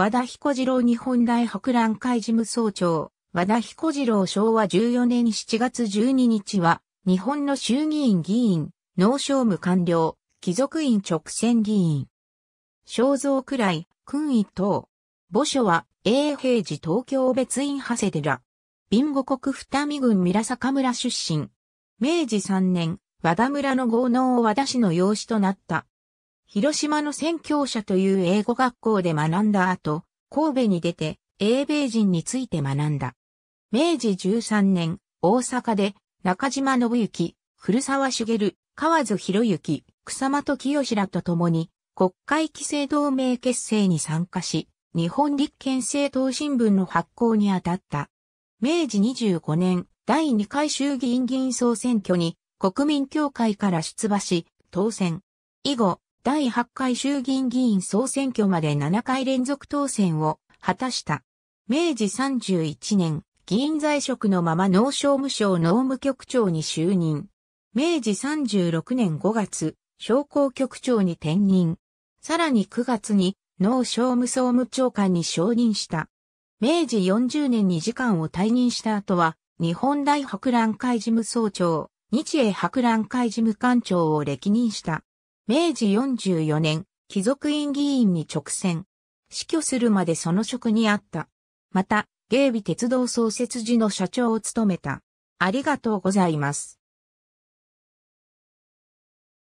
和田彦次郎日本大博覧会事務総長、和田彦次郎昭和14年7月12日は、日本の衆議院議員、農商務官僚、貴族院直選議員。肖像くらい、君位等。墓所は、永平寺東京別院長谷寺。貧乏国二見郡村坂村出身。明治3年、和田村の豪農和田氏の養子となった。広島の宣教者という英語学校で学んだ後、神戸に出て英米人について学んだ。明治13年、大阪で中島信之、古沢茂、河津博之、草間と清らと共に国会規制同盟結成に参加し、日本立憲政党新聞の発行に当たった。明治25年、第2回衆議院議員総選挙に国民協会から出馬し、当選。以後、第8回衆議院議員総選挙まで7回連続当選を果たした。明治31年、議員在職のまま農商務省農務局長に就任。明治36年5月、商工局長に転任。さらに9月に農商務総務長官に承認した。明治40年に次官を退任した後は、日本大博覧会事務総長、日英博覧会事務官長を歴任した。明治44年、貴族院議員に直選。死去するまでその職にあった。また、芸備鉄道創設時の社長を務めた。ありがとうございます。